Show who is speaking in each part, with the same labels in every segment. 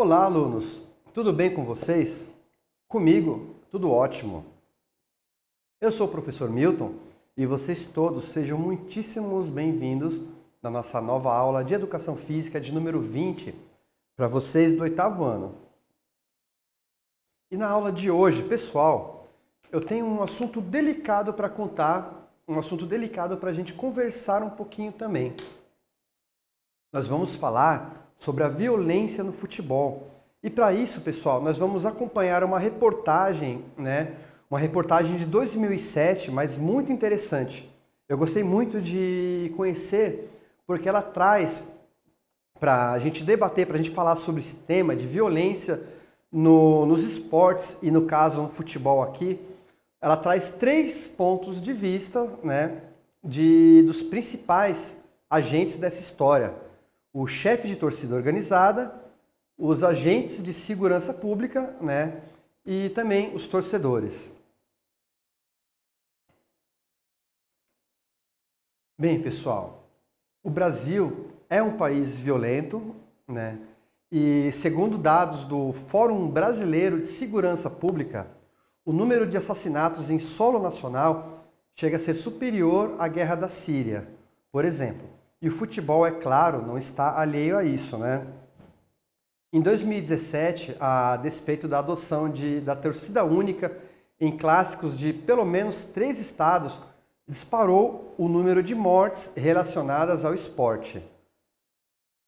Speaker 1: Olá, alunos! Tudo bem com vocês? Comigo, tudo ótimo! Eu sou o professor Milton e vocês todos sejam muitíssimos bem-vindos na nossa nova aula de Educação Física de número 20 para vocês do oitavo ano. E na aula de hoje, pessoal, eu tenho um assunto delicado para contar, um assunto delicado para a gente conversar um pouquinho também. Nós vamos falar sobre a violência no futebol. E para isso, pessoal, nós vamos acompanhar uma reportagem, né? Uma reportagem de 2007, mas muito interessante. Eu gostei muito de conhecer porque ela traz para a gente debater, para a gente falar sobre esse tema de violência no, nos esportes e no caso no futebol aqui, ela traz três pontos de vista, né, de dos principais agentes dessa história o chefe de torcida organizada, os agentes de segurança pública né, e também os torcedores. Bem, pessoal, o Brasil é um país violento, né? E segundo dados do Fórum Brasileiro de Segurança Pública, o número de assassinatos em solo nacional chega a ser superior à guerra da Síria, por exemplo. E o futebol, é claro, não está alheio a isso, né? Em 2017, a despeito da adoção de, da torcida única em clássicos de pelo menos três estados, disparou o número de mortes relacionadas ao esporte.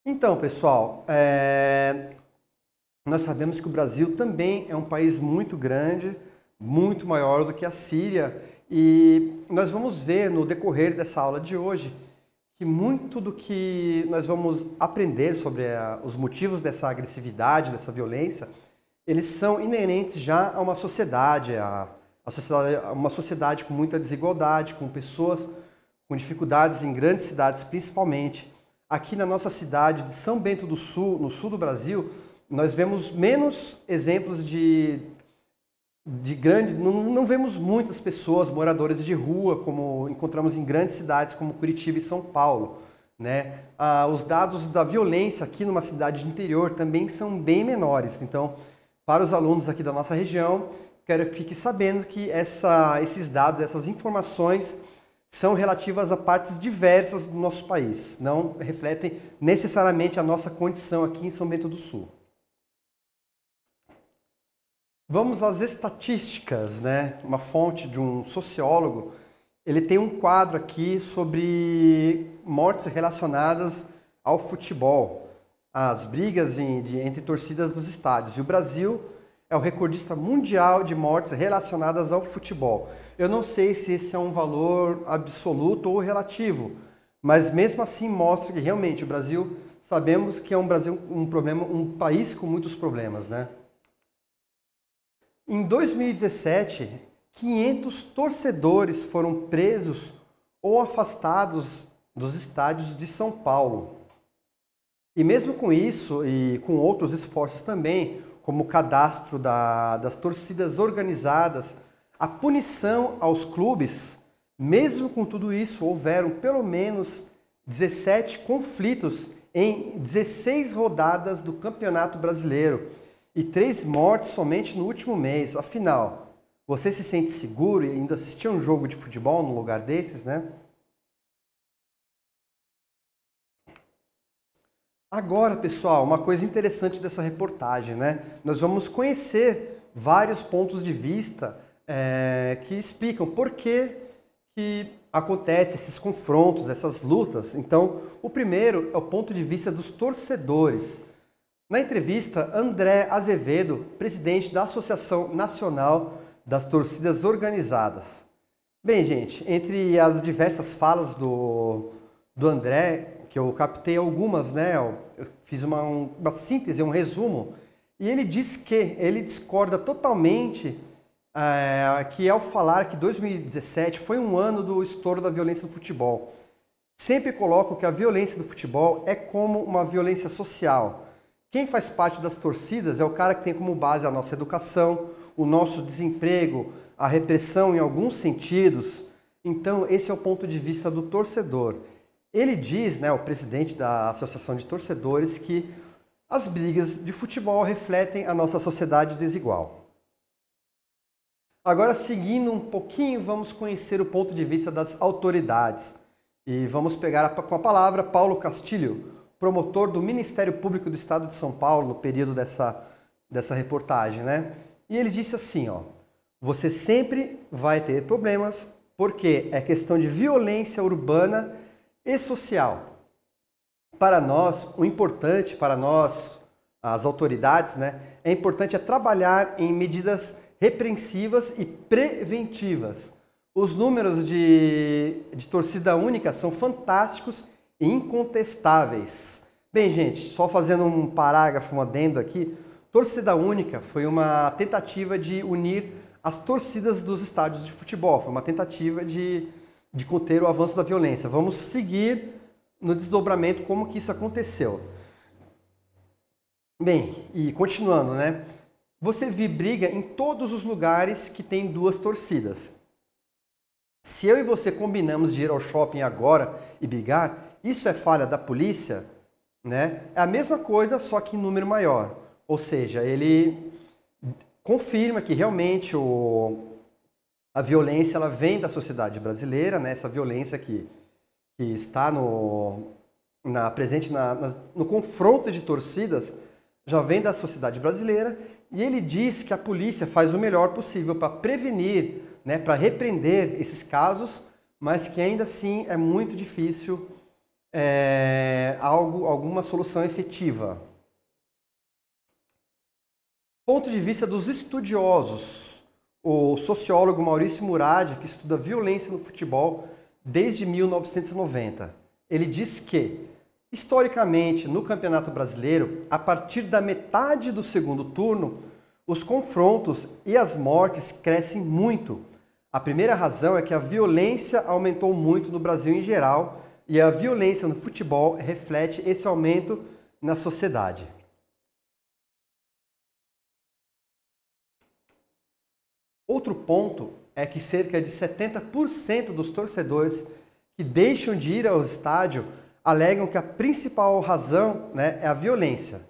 Speaker 1: Então, pessoal, é... nós sabemos que o Brasil também é um país muito grande, muito maior do que a Síria, e nós vamos ver no decorrer dessa aula de hoje que muito do que nós vamos aprender sobre a, eh, os motivos dessa agressividade, dessa violência, eles são inerentes já a uma sociedade, a, a sociedade, uma sociedade com muita desigualdade, com pessoas com dificuldades em grandes cidades principalmente. Aqui na nossa cidade de São Bento do Sul, no sul do Brasil, nós vemos menos exemplos de de grande, não, não, vemos muitas pessoas moradoras de rua, como encontramos em grandes cidades como Curitiba e São Paulo. Né? Ah, os dados da violência aqui numa cidade de interior também são bem menores. Então, para os alunos aqui da nossa região, quero que fique sabendo que essa, esses dados, essas informações são relativas a partes diversas do nosso país, não refletem necessariamente a nossa condição aqui em São Bento do Sul. Vamos às estatísticas, né? Uma fonte de um sociólogo. Ele tem um quadro aqui sobre mortes relacionadas ao futebol, as brigas em, de, entre torcidas dos estádios. E o Brasil é o recordista mundial de mortes relacionadas ao futebol. Eu não sei se esse é um valor absoluto ou relativo, mas mesmo assim mostra que realmente o Brasil, sabemos que é um Brasil um problema, um país com muitos problemas, né? Em 2017, 500 torcedores foram presos ou afastados dos estádios de São Paulo. E mesmo com isso e com outros esforços também, como o cadastro da, das torcidas organizadas, a punição aos clubes, mesmo com tudo isso, houveram pelo menos 17 conflitos em 16 rodadas do Campeonato Brasileiro, e três mortes somente no último mês. Afinal, você se sente seguro e ainda assistir um jogo de futebol num lugar desses, né? Agora, pessoal, uma coisa interessante dessa reportagem, né? Nós vamos conhecer vários pontos de vista é, que explicam por que, que acontecem esses confrontos, essas lutas. Então, o primeiro é o ponto de vista dos torcedores. Na entrevista, André Azevedo, presidente da Associação Nacional das Torcidas Organizadas. Bem, gente, entre as diversas falas do, do André, que eu captei algumas, né? Eu fiz uma, uma síntese, um resumo, e ele diz que ele discorda totalmente é, que ao falar que 2017 foi um ano do estouro da violência no futebol. Sempre coloco que a violência do futebol é como uma violência social quem faz parte das torcidas é o cara que tem como base a nossa educação, o nosso desemprego, a repressão em alguns sentidos. Então, esse é o ponto de vista do torcedor. Ele diz, né, o presidente da Associação de Torcedores, que as brigas de futebol refletem a nossa sociedade desigual. Agora, seguindo um pouquinho, vamos conhecer o ponto de vista das autoridades. E vamos pegar com a palavra Paulo Castilho, promotor do Ministério Público do Estado de São Paulo, no período dessa, dessa reportagem, né? E ele disse assim, ó, você sempre vai ter problemas porque é questão de violência urbana e social. Para nós, o importante para nós, as autoridades, né, é importante é trabalhar em medidas repreensivas e preventivas. Os números de, de torcida única são fantásticos incontestáveis. Bem, gente, só fazendo um parágrafo, um adendo aqui, torcida única foi uma tentativa de unir as torcidas dos estádios de futebol, foi uma tentativa de, de conter o avanço da violência. Vamos seguir no desdobramento como que isso aconteceu. Bem, e continuando, né? Você vi briga em todos os lugares que tem duas torcidas. Se eu e você combinamos de ir ao shopping agora e brigar, isso é falha da polícia, né? É a mesma coisa, só que em número maior. Ou seja, ele confirma que realmente o, a violência ela vem da sociedade brasileira, né? essa violência que, que está no, na, presente na, na, no confronto de torcidas já vem da sociedade brasileira e ele diz que a polícia faz o melhor possível para prevenir, né, para repreender esses casos, mas que ainda assim é muito difícil é, algo, alguma solução efetiva. Ponto de vista dos estudiosos, o sociólogo Maurício Murad, que estuda violência no futebol desde 1990, ele diz que, historicamente, no Campeonato Brasileiro, a partir da metade do segundo turno, os confrontos e as mortes crescem muito. A primeira razão é que a violência aumentou muito no Brasil em geral e a violência no futebol reflete esse aumento na sociedade. Outro ponto é que cerca de 70% dos torcedores que deixam de ir ao estádio alegam que a principal razão né, é a violência.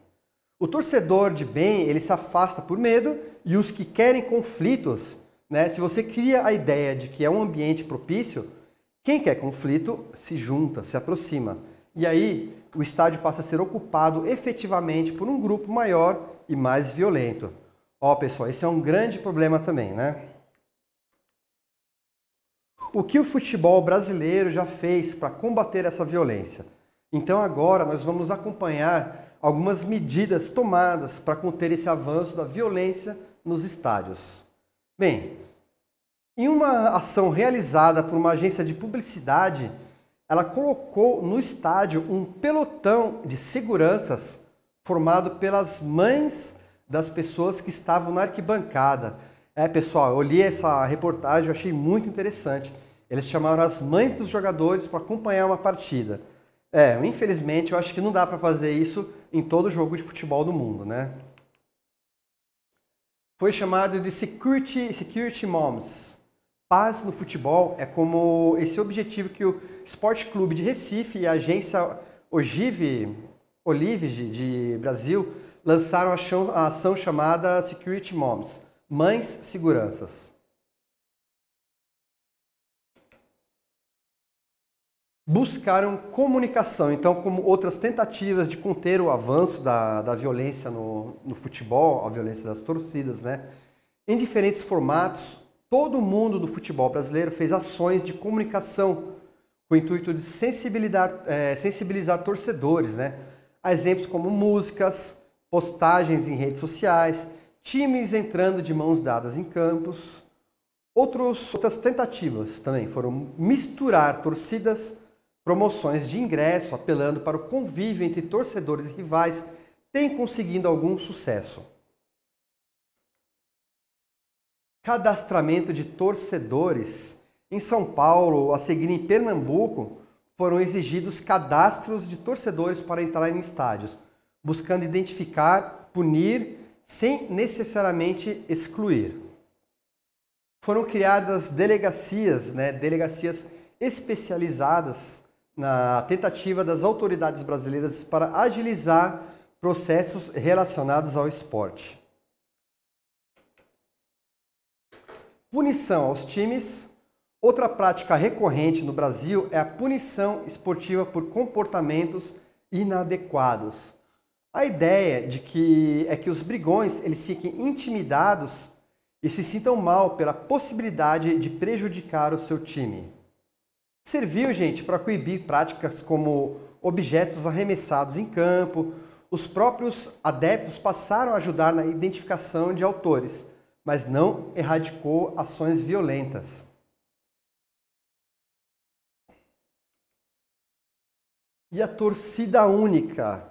Speaker 1: O torcedor de bem ele se afasta por medo e os que querem conflitos, né, se você cria a ideia de que é um ambiente propício, quem quer conflito se junta, se aproxima. E aí o estádio passa a ser ocupado efetivamente por um grupo maior e mais violento. Ó, oh, pessoal, esse é um grande problema também, né? O que o futebol brasileiro já fez para combater essa violência? Então agora nós vamos acompanhar algumas medidas tomadas para conter esse avanço da violência nos estádios. Bem, em uma ação realizada por uma agência de publicidade, ela colocou no estádio um pelotão de seguranças formado pelas mães das pessoas que estavam na arquibancada. É, pessoal, eu li essa reportagem, eu achei muito interessante. Eles chamaram as mães dos jogadores para acompanhar uma partida. É, infelizmente, eu acho que não dá para fazer isso em todo jogo de futebol do mundo, né? Foi chamado de Security, security Moms, Paz no futebol é como esse objetivo que o Esporte Clube de Recife e a agência Ogive, Olives de Brasil lançaram a ação chamada Security Moms, Mães Seguranças. Buscaram comunicação, então, como outras tentativas de conter o avanço da, da violência no, no futebol, a violência das torcidas, né? Em diferentes formatos, todo mundo do futebol brasileiro fez ações de comunicação com o intuito de sensibilizar, é, sensibilizar torcedores, né? Há exemplos como músicas, postagens em redes sociais, times entrando de mãos dadas em campos. Outros, outras tentativas também foram misturar torcidas, promoções de ingresso, apelando para o convívio entre torcedores e rivais, tem conseguido algum sucesso cadastramento de torcedores. Em São Paulo, a seguir em Pernambuco, foram exigidos cadastros de torcedores para entrar em estádios, buscando identificar, punir, sem necessariamente excluir. Foram criadas delegacias, né, delegacias especializadas na tentativa das autoridades brasileiras para agilizar processos relacionados ao esporte. punição aos times. Outra prática recorrente no Brasil é a punição esportiva por comportamentos inadequados. A ideia de que é que os brigões eles fiquem intimidados e se sintam mal pela possibilidade de prejudicar o seu time. Serviu, gente, para coibir práticas como objetos arremessados em campo. Os próprios adeptos passaram a ajudar na identificação de autores, mas não erradicou ações violentas. E a torcida única,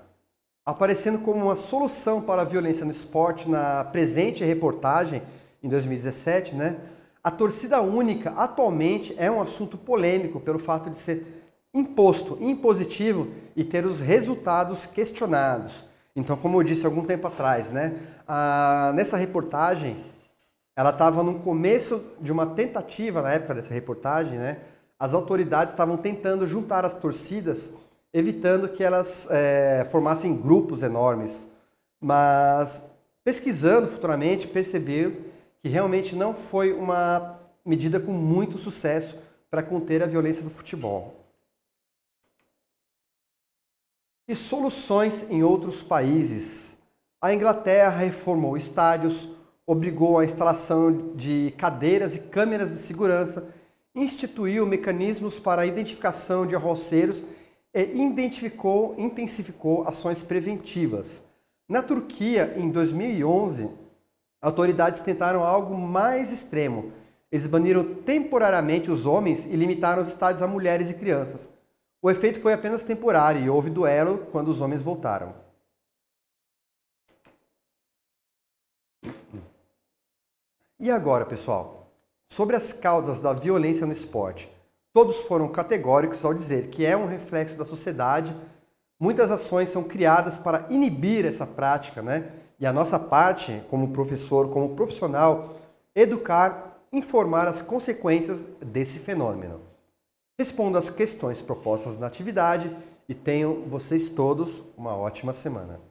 Speaker 1: aparecendo como uma solução para a violência no esporte na presente reportagem em 2017, né? A torcida única atualmente é um assunto polêmico pelo fato de ser imposto, impositivo e ter os resultados questionados. Então, como eu disse algum tempo atrás, né? Ah, nessa reportagem ela estava no começo de uma tentativa, na época dessa reportagem, né? As autoridades estavam tentando juntar as torcidas, evitando que elas é, formassem grupos enormes. Mas pesquisando futuramente, percebeu que realmente não foi uma medida com muito sucesso para conter a violência do futebol. E soluções em outros países. A Inglaterra reformou estádios, obrigou a instalação de cadeiras e câmeras de segurança, instituiu mecanismos para a identificação de arroceiros e identificou, intensificou ações preventivas. Na Turquia, em 2011, autoridades tentaram algo mais extremo. Eles baniram temporariamente os homens e limitaram os estádios a mulheres e crianças. O efeito foi apenas temporário e houve duelo quando os homens voltaram. E agora, pessoal, sobre as causas da violência no esporte. Todos foram categóricos ao dizer que é um reflexo da sociedade. Muitas ações são criadas para inibir essa prática, né? E a nossa parte, como professor, como profissional, educar, informar as consequências desse fenômeno. Respondo às questões propostas na atividade e tenham vocês todos uma ótima semana.